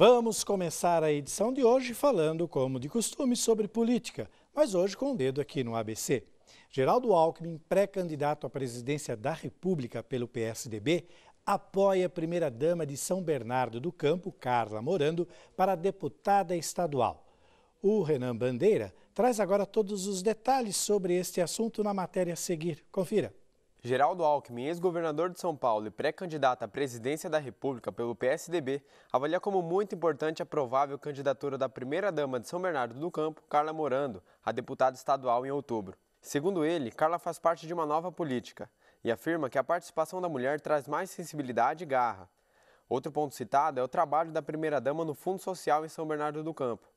Vamos começar a edição de hoje falando, como de costume, sobre política, mas hoje com o um dedo aqui no ABC. Geraldo Alckmin, pré-candidato à presidência da República pelo PSDB, apoia a primeira-dama de São Bernardo do Campo, Carla Morando, para deputada estadual. O Renan Bandeira traz agora todos os detalhes sobre este assunto na matéria a seguir. Confira. Geraldo Alckmin, ex-governador de São Paulo e pré-candidato à presidência da República pelo PSDB, avalia como muito importante a provável candidatura da primeira-dama de São Bernardo do Campo, Carla Morando, a deputada estadual em outubro. Segundo ele, Carla faz parte de uma nova política e afirma que a participação da mulher traz mais sensibilidade e garra. Outro ponto citado é o trabalho da primeira-dama no Fundo Social em São Bernardo do Campo.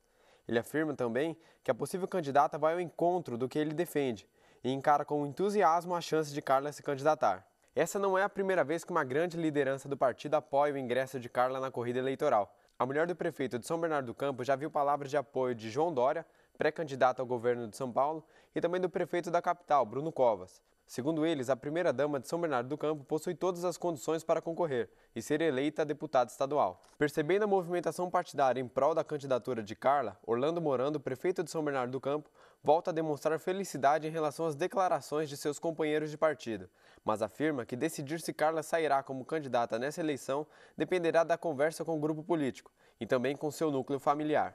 Ele afirma também que a possível candidata vai ao encontro do que ele defende e encara com entusiasmo a chance de Carla se candidatar. Essa não é a primeira vez que uma grande liderança do partido apoia o ingresso de Carla na corrida eleitoral. A mulher do prefeito de São Bernardo do Campo já viu palavras de apoio de João Dória, pré-candidato ao governo de São Paulo, e também do prefeito da capital, Bruno Covas. Segundo eles, a primeira-dama de São Bernardo do Campo possui todas as condições para concorrer e ser eleita deputada estadual. Percebendo a movimentação partidária em prol da candidatura de Carla, Orlando Morando, prefeito de São Bernardo do Campo, volta a demonstrar felicidade em relação às declarações de seus companheiros de partido, mas afirma que decidir se Carla sairá como candidata nessa eleição dependerá da conversa com o grupo político e também com seu núcleo familiar.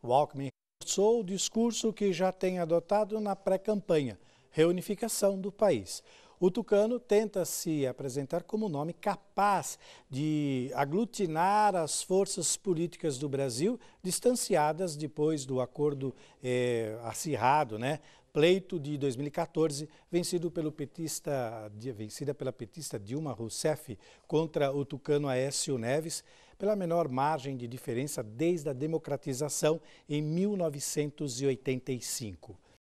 O Alckmin reforçou o discurso que já tem adotado na pré-campanha, reunificação do país. O tucano tenta se apresentar como nome capaz de aglutinar as forças políticas do Brasil, distanciadas depois do acordo eh, acirrado, né? pleito de 2014, vencido pelo petista, vencida pela petista Dilma Rousseff contra o tucano Aécio Neves, pela menor margem de diferença desde a democratização em 1985.